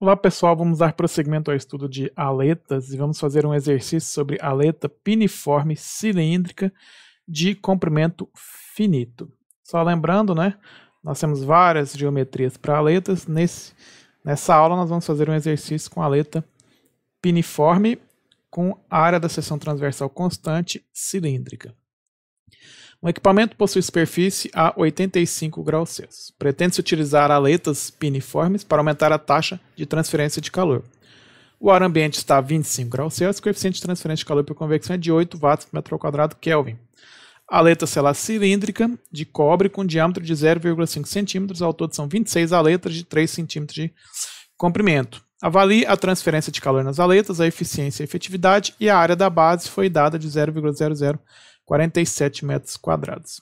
Olá pessoal, vamos dar prosseguimento ao estudo de aletas e vamos fazer um exercício sobre aleta piniforme cilíndrica de comprimento finito. Só lembrando, né? Nós temos várias geometrias para aletas. Nesse, nessa aula nós vamos fazer um exercício com aleta piniforme com área da seção transversal constante cilíndrica. O equipamento possui superfície a 85 graus Celsius. Pretende-se utilizar aletas piniformes para aumentar a taxa de transferência de calor. O ar ambiente está a 25 graus Celsius, o coeficiente de transferência de calor por convecção é de 8 watts por metro quadrado Kelvin. A aleta será cilíndrica de cobre com diâmetro de 0,5 centímetros, ao todo são 26 aletas de 3 centímetros de comprimento. Avalie a transferência de calor nas aletas, a eficiência e efetividade e a área da base foi dada de 0,00 47 metros quadrados.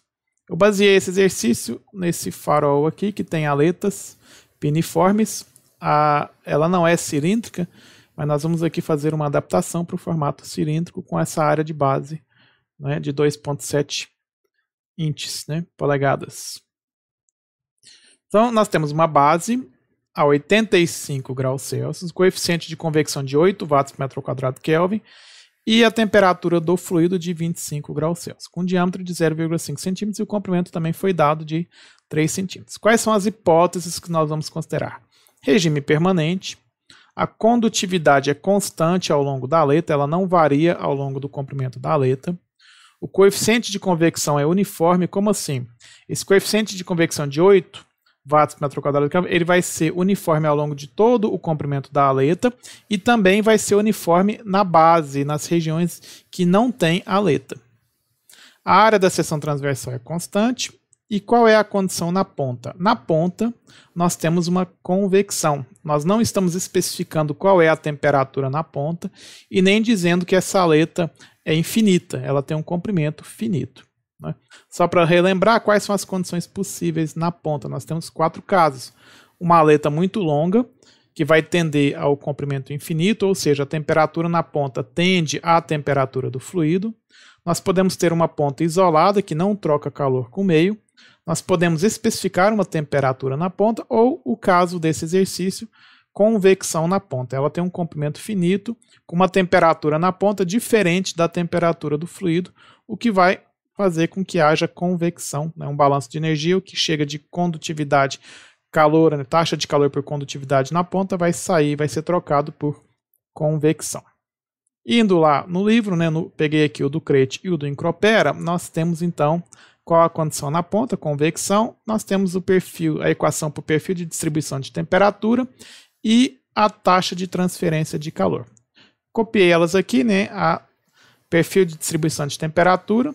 Eu baseei esse exercício nesse farol aqui que tem aletas piniformes. A, ela não é cilíndrica, mas nós vamos aqui fazer uma adaptação para o formato cilíndrico com essa área de base né, de 2.7 inches, né, polegadas. Então, nós temos uma base a 85 graus Celsius, coeficiente de convecção de 8 watts por metro quadrado Kelvin, e a temperatura do fluido de 25 graus Celsius, com diâmetro de 0,5 centímetros e o comprimento também foi dado de 3 centímetros. Quais são as hipóteses que nós vamos considerar? Regime permanente, a condutividade é constante ao longo da aleta, ela não varia ao longo do comprimento da aleta. O coeficiente de convecção é uniforme, como assim? Esse coeficiente de convecção de 8 watts por metro quadrado do ele vai ser uniforme ao longo de todo o comprimento da aleta e também vai ser uniforme na base, nas regiões que não tem aleta. A área da seção transversal é constante. E qual é a condição na ponta? Na ponta, nós temos uma convecção. Nós não estamos especificando qual é a temperatura na ponta e nem dizendo que essa aleta é infinita, ela tem um comprimento finito. Né? Só para relembrar quais são as condições possíveis na ponta, nós temos quatro casos. Uma aleta muito longa, que vai tender ao comprimento infinito, ou seja, a temperatura na ponta tende à temperatura do fluido. Nós podemos ter uma ponta isolada que não troca calor com o meio. Nós podemos especificar uma temperatura na ponta, ou o caso desse exercício, convecção na ponta. Ela tem um comprimento finito, com uma temperatura na ponta diferente da temperatura do fluido, o que vai fazer com que haja convecção, né, um balanço de energia, o que chega de condutividade, calor, né, taxa de calor por condutividade na ponta, vai sair, vai ser trocado por convecção. Indo lá no livro, né, no, peguei aqui o do Crete e o do Incropera, nós temos então qual a condição na ponta, convecção, nós temos o perfil, a equação para o perfil de distribuição de temperatura e a taxa de transferência de calor. Copiei elas aqui, né, a perfil de distribuição de temperatura,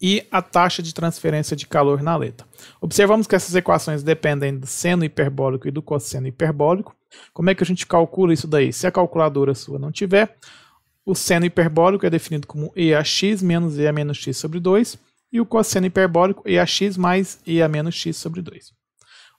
e a taxa de transferência de calor na aleta. Observamos que essas equações dependem do seno hiperbólico e do cosseno hiperbólico. Como é que a gente calcula isso daí? Se a calculadora sua não tiver, o seno hiperbólico é definido como e a x menos e a menos x sobre 2 e o cosseno hiperbólico e a x mais e a menos x sobre 2.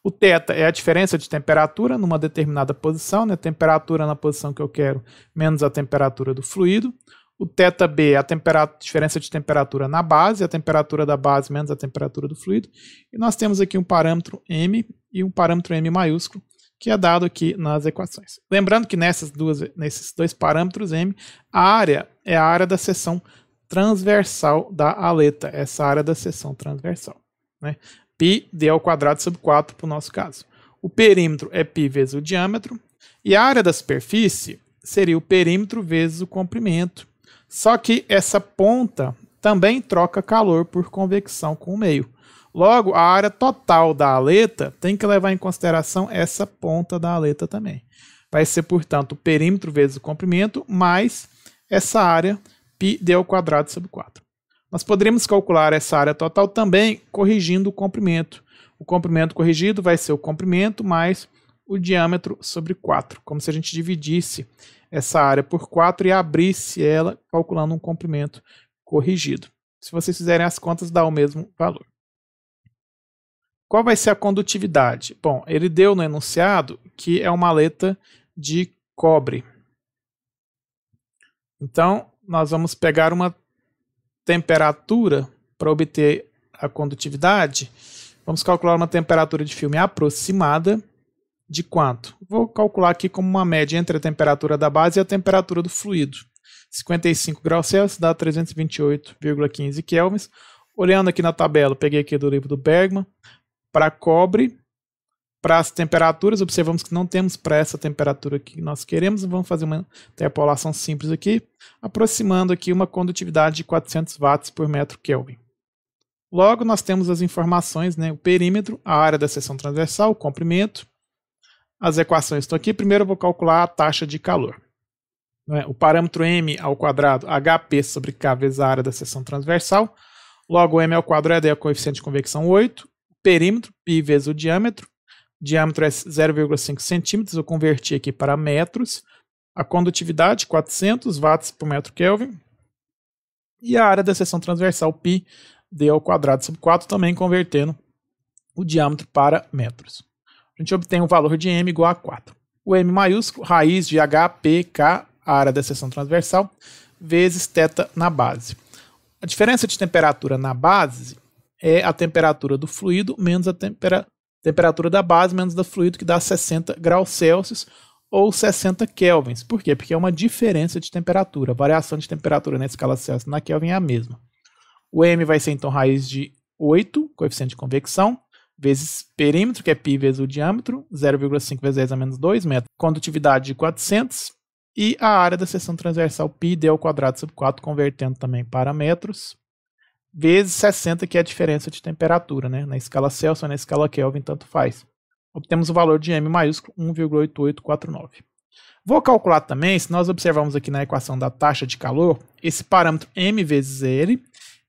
O θ é a diferença de temperatura numa determinada posição, né? temperatura na posição que eu quero menos a temperatura do fluido. O θB é a diferença de temperatura na base, a temperatura da base menos a temperatura do fluido. E nós temos aqui um parâmetro M e um parâmetro M maiúsculo, que é dado aqui nas equações. Lembrando que nessas duas, nesses dois parâmetros M, a área é a área da seção transversal da aleta, essa área da seção transversal. Né? Π d ao quadrado sobre 4 para o nosso caso. O perímetro é π vezes o diâmetro, e a área da superfície seria o perímetro vezes o comprimento, só que essa ponta também troca calor por convecção com o meio. Logo, a área total da aleta tem que levar em consideração essa ponta da aleta também. Vai ser, portanto, o perímetro vezes o comprimento mais essa área πd ao quadrado sobre 4. Nós poderíamos calcular essa área total também corrigindo o comprimento. O comprimento corrigido vai ser o comprimento mais o diâmetro sobre 4, como se a gente dividisse essa área por 4 e abrisse ela calculando um comprimento corrigido. Se vocês fizerem as contas, dá o mesmo valor. Qual vai ser a condutividade? Bom, ele deu no enunciado que é uma letra de cobre. Então, nós vamos pegar uma temperatura para obter a condutividade. Vamos calcular uma temperatura de filme aproximada de quanto? Vou calcular aqui como uma média entre a temperatura da base e a temperatura do fluido. 55 graus Celsius dá 328,15 Kelvin. Olhando aqui na tabela, peguei aqui do livro do Bergman, para cobre, para as temperaturas, observamos que não temos para essa temperatura que nós queremos, vamos fazer uma interpolação simples aqui, aproximando aqui uma condutividade de 400 watts por metro Kelvin. Logo, nós temos as informações, né, o perímetro, a área da seção transversal, o comprimento, as equações estão aqui. Primeiro eu vou calcular a taxa de calor. É? O parâmetro m ao quadrado, hp sobre k vezes a área da seção transversal. Logo, m ao quadrado é o coeficiente de convecção 8. Perímetro, π vezes o diâmetro. O diâmetro é 0,5 centímetros, eu converti aqui para metros. A condutividade, 400 watts por metro Kelvin. E a área da seção transversal, π, d ao quadrado sobre 4, também convertendo o diâmetro para metros a gente obtém o um valor de m igual a 4. O m maiúsculo, raiz de HPK, área da seção transversal, vezes θ na base. A diferença de temperatura na base é a temperatura do fluido menos a tempera temperatura da base menos da fluido, que dá 60 graus Celsius ou 60 kelvins. Por quê? Porque é uma diferença de temperatura. A variação de temperatura na escala Celsius na Kelvin é a mesma. O m vai ser então raiz de 8, coeficiente de convecção, vezes perímetro, que é π vezes o diâmetro, 0,5 vezes 10 a menos 2 metros, condutividade de 400, e a área da seção transversal d ao quadrado sobre 4, convertendo também para metros, vezes 60, que é a diferença de temperatura, né? na escala Celsius ou na escala Kelvin, tanto faz. Obtemos o valor de M maiúsculo 1,8849. Vou calcular também, se nós observarmos aqui na equação da taxa de calor, esse parâmetro M vezes L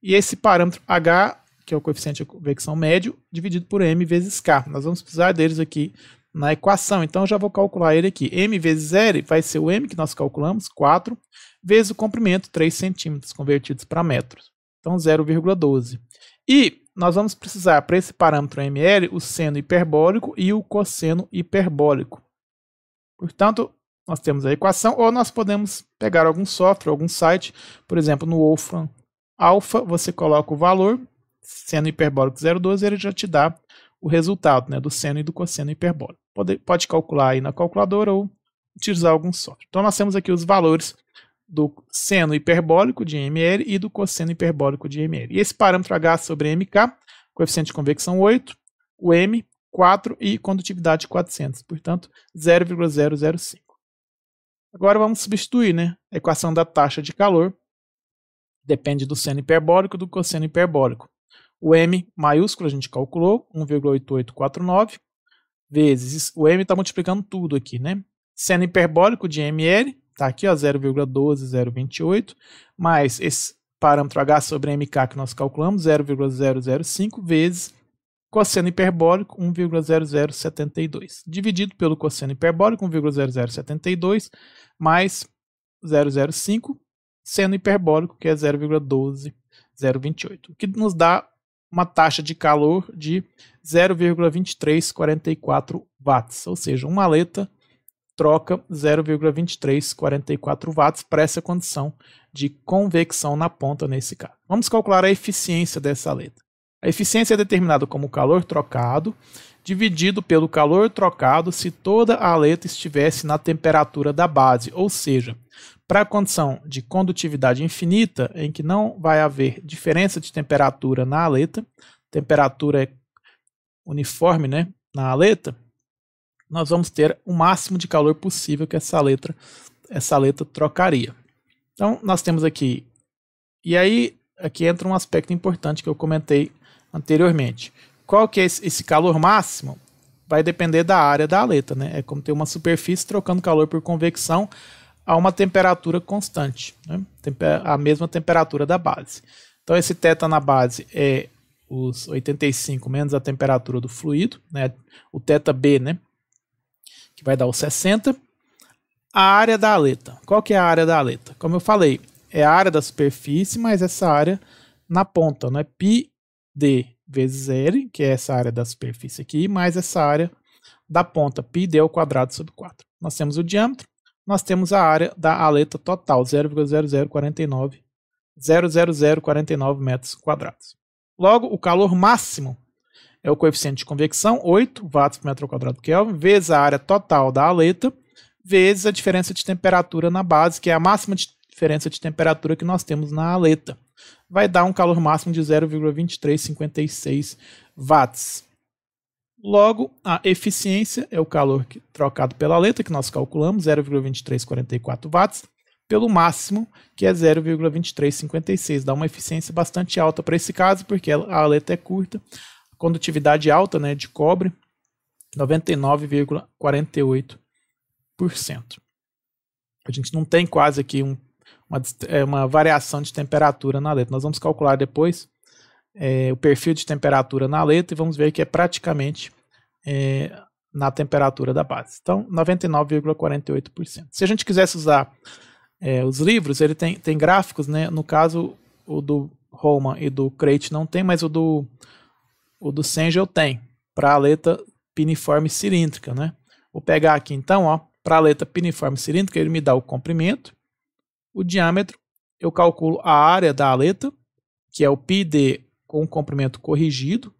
e esse parâmetro H que é o coeficiente de convecção médio, dividido por m vezes k. Nós vamos precisar deles aqui na equação, então eu já vou calcular ele aqui. m vezes l vai ser o m que nós calculamos, 4, vezes o comprimento, 3 centímetros, convertidos para metros. Então 0,12. E nós vamos precisar, para esse parâmetro ml, o seno hiperbólico e o cosseno hiperbólico. Portanto, nós temos a equação, ou nós podemos pegar algum software, algum site, por exemplo, no Wolfram Alpha, você coloca o valor seno hiperbólico 0,12, ele já te dá o resultado né, do seno e do cosseno hiperbólico. Pode, pode calcular aí na calculadora ou utilizar algum software. Então, nós temos aqui os valores do seno hiperbólico de ml e do cosseno hiperbólico de ml. E esse parâmetro H sobre mk, coeficiente de convecção 8, o m, 4 e condutividade 400, portanto 0,005. Agora vamos substituir né, a equação da taxa de calor, depende do seno hiperbólico e do cosseno hiperbólico. O M maiúsculo a gente calculou, 1,8849, vezes, o M está multiplicando tudo aqui, né? Seno hiperbólico de ml, está aqui, 0,12028, mais esse parâmetro H sobre MK que nós calculamos, 0,005 vezes cosseno hiperbólico, 1,0072, dividido pelo cosseno hiperbólico, 1,0072, mais 005, seno hiperbólico, que é 0,12028, o que nos dá uma taxa de calor de 0,2344 watts, ou seja, uma aleta troca 0,2344 watts para essa condição de convecção na ponta nesse caso. Vamos calcular a eficiência dessa aleta. A eficiência é determinada como o calor trocado dividido pelo calor trocado se toda a aleta estivesse na temperatura da base, ou seja, para a condição de condutividade infinita, em que não vai haver diferença de temperatura na aleta, temperatura é uniforme né, na aleta, nós vamos ter o máximo de calor possível que essa letra, essa letra trocaria. Então, nós temos aqui. E aí, aqui entra um aspecto importante que eu comentei anteriormente. Qual que é esse calor máximo? Vai depender da área da aleta, né? É como ter uma superfície trocando calor por convecção a uma temperatura constante, né? a mesma temperatura da base. Então, esse θ na base é os 85 menos a temperatura do fluido, né? o θB, né? que vai dar os 60. A área da aleta. Qual que é a área da aleta? Como eu falei, é a área da superfície, mas essa área na ponta, né? Pi D vezes L, que é essa área da superfície aqui, mais essa área da ponta, πd ao quadrado sobre 4. Nós temos o diâmetro, nós temos a área da aleta total, 0,0049 metros quadrados. Logo, o calor máximo é o coeficiente de convecção, 8 watts por metro quadrado Kelvin, vezes a área total da aleta, vezes a diferença de temperatura na base, que é a máxima diferença de temperatura que nós temos na aleta. Vai dar um calor máximo de 0,2356 watts. Logo, a eficiência é o calor que, trocado pela letra que nós calculamos, 0,2344 watts, pelo máximo, que é 0,2356. Dá uma eficiência bastante alta para esse caso, porque a letra é curta. Condutividade alta né, de cobre, 99,48%. A gente não tem quase aqui um, uma, é, uma variação de temperatura na letra. Nós vamos calcular depois é, o perfil de temperatura na letra e vamos ver que é praticamente é, na temperatura da base. Então, 99,48%. Se a gente quisesse usar é, os livros, ele tem, tem gráficos, né? No caso, o do Roman e do Crate não tem, mas o do, o do Sengel tem, para a aleta piniforme cilíndrica, né? Vou pegar aqui então, ó, para a aleta piniforme cilíndrica, ele me dá o comprimento, o diâmetro, eu calculo a área da aleta, que é o πd com o comprimento corrigido.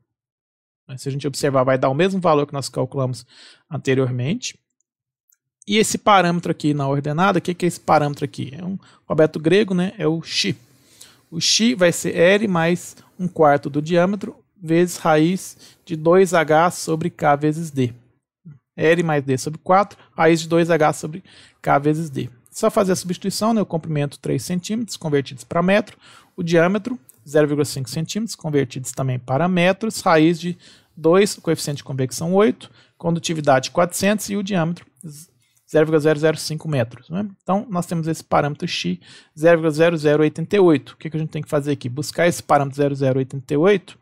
Né, se a gente observar, vai dar o mesmo valor que nós calculamos anteriormente. E esse parâmetro aqui na ordenada, o que, que é esse parâmetro aqui? É um alfabeto grego, né? É o x. O x vai ser L mais 1 quarto do diâmetro vezes raiz de 2h sobre k vezes d. L mais d sobre 4, raiz de 2h sobre k vezes d. Só fazer a substituição, né? o comprimento 3 centímetros convertidos para metro, o diâmetro 0,5 centímetros, convertidos também para metros, raiz de 2, coeficiente de convecção 8, condutividade 400 e o diâmetro 0,005 metros. Né? Então, nós temos esse parâmetro x 0,0088. O que, que a gente tem que fazer aqui? Buscar esse parâmetro 0088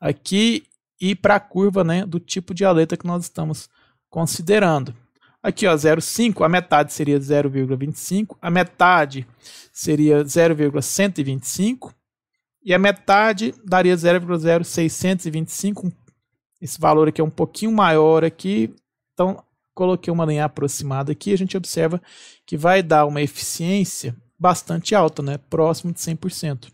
aqui e para a curva né, do tipo de aleta que nós estamos considerando. Aqui, 0,5, a metade seria 0,25, a metade seria 0,125 e a metade daria 0,0625. Esse valor aqui é um pouquinho maior aqui. Então, coloquei uma linha aproximada aqui. A gente observa que vai dar uma eficiência bastante alta, né? próximo de 100%.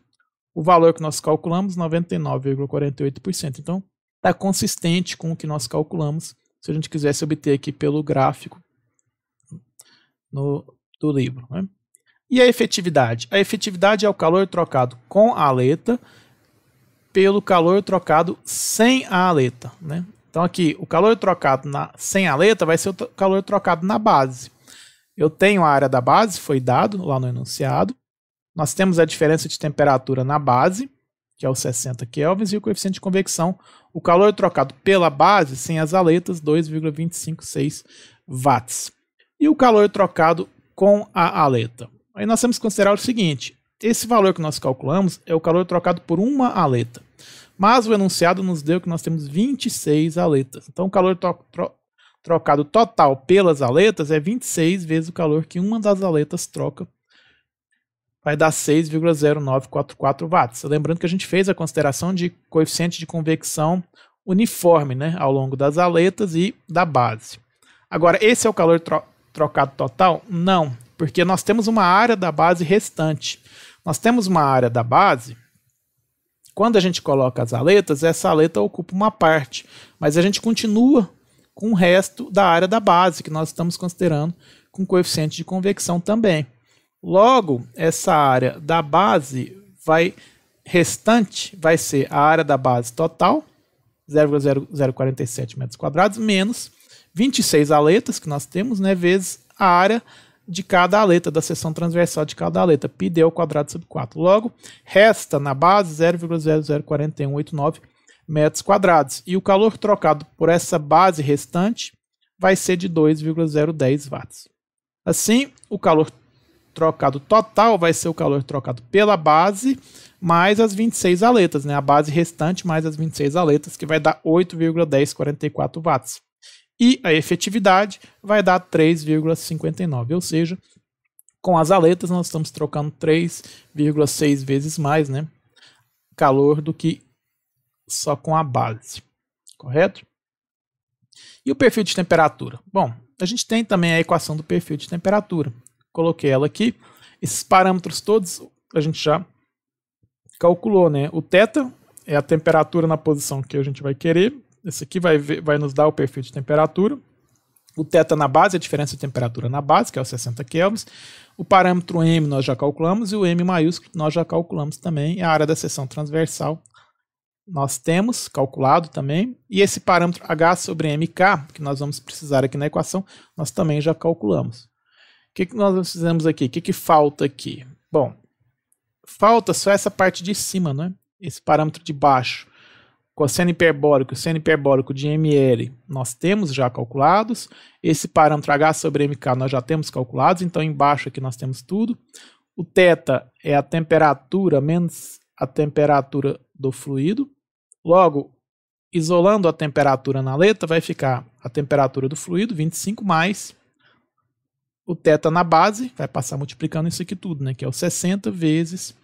O valor que nós calculamos, 99,48%. Então, está consistente com o que nós calculamos se a gente quisesse obter aqui pelo gráfico no, do livro. Né? E a efetividade? A efetividade é o calor trocado com a aleta pelo calor trocado sem a aleta. Né? Então aqui, o calor trocado na, sem a aleta vai ser o calor trocado na base. Eu tenho a área da base, foi dado lá no enunciado. Nós temos a diferença de temperatura na base, que é o 60 Kelvin, e o coeficiente de convecção, o calor trocado pela base, sem as aletas, 2,256 watts. E o calor trocado com a aleta. Aí nós temos que considerar o seguinte: esse valor que nós calculamos é o calor trocado por uma aleta. Mas o enunciado nos deu que nós temos 26 aletas. Então o calor trocado total pelas aletas é 26 vezes o calor que uma das aletas troca. Vai dar 6,0944 watts. Lembrando que a gente fez a consideração de coeficiente de convecção uniforme né, ao longo das aletas e da base. Agora, esse é o calor tro trocado total? Não porque nós temos uma área da base restante. Nós temos uma área da base. Quando a gente coloca as aletas, essa aleta ocupa uma parte, mas a gente continua com o resto da área da base, que nós estamos considerando com coeficiente de convecção também. Logo, essa área da base vai restante vai ser a área da base total, 0,047 metros quadrados, menos 26 aletas que nós temos, né, vezes a área de cada aleta, da seção transversal de cada aleta, πd ao quadrado sobre 4. Logo, resta na base 0,004189 metros quadrados. E o calor trocado por essa base restante vai ser de 2,010 watts. Assim, o calor trocado total vai ser o calor trocado pela base mais as 26 aletas, né? A base restante mais as 26 aletas, que vai dar 8,1044 watts. E a efetividade vai dar 3,59, ou seja, com as aletas nós estamos trocando 3,6 vezes mais né, calor do que só com a base, correto? E o perfil de temperatura? Bom, a gente tem também a equação do perfil de temperatura. Coloquei ela aqui. Esses parâmetros todos a gente já calculou, né? O θ é a temperatura na posição que a gente vai querer, esse aqui vai, vai nos dar o perfil de temperatura. O θ na base, a diferença de temperatura na base, que é os 60 kelvins. O parâmetro M nós já calculamos e o M maiúsculo nós já calculamos também. É a área da seção transversal nós temos calculado também. E esse parâmetro H sobre MK, que nós vamos precisar aqui na equação, nós também já calculamos. O que, que nós fizemos aqui? O que, que falta aqui? Bom, falta só essa parte de cima, né? esse parâmetro de baixo cosseno hiperbólico, e seno hiperbólico de ML nós temos já calculados. Esse parâmetro H sobre MK nós já temos calculados, então embaixo aqui nós temos tudo. O θ é a temperatura menos a temperatura do fluido. Logo, isolando a temperatura na letra, vai ficar a temperatura do fluido, 25 mais o θ na base, vai passar multiplicando isso aqui tudo, né, que é o 60 vezes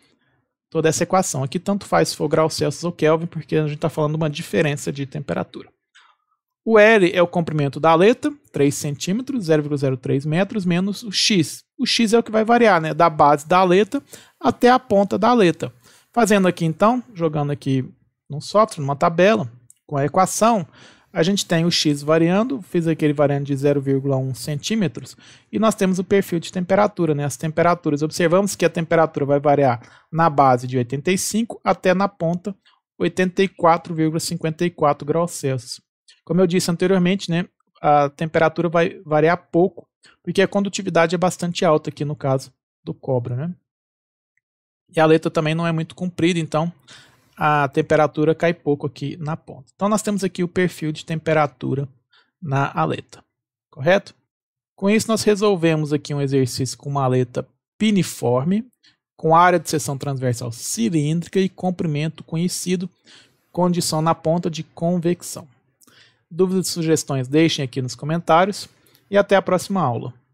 toda essa equação. Aqui tanto faz se for graus Celsius ou Kelvin, porque a gente está falando de uma diferença de temperatura. O L é o comprimento da aleta, 3 centímetros, 0,03 metros, menos o X. O X é o que vai variar, né? Da base da aleta até a ponta da aleta. Fazendo aqui, então, jogando aqui num software, numa tabela, com a equação, a gente tem o X variando, fiz aquele variando de 0,1 centímetros, e nós temos o perfil de temperatura, né? as temperaturas. Observamos que a temperatura vai variar na base de 85 até na ponta 84,54 graus Celsius. Como eu disse anteriormente, né, a temperatura vai variar pouco, porque a condutividade é bastante alta aqui no caso do cobre. Né? E a letra também não é muito comprida, então a temperatura cai pouco aqui na ponta. Então nós temos aqui o perfil de temperatura na aleta, correto? Com isso nós resolvemos aqui um exercício com uma aleta piniforme, com área de seção transversal cilíndrica e comprimento conhecido, condição na ponta de convecção. Dúvidas e sugestões deixem aqui nos comentários e até a próxima aula.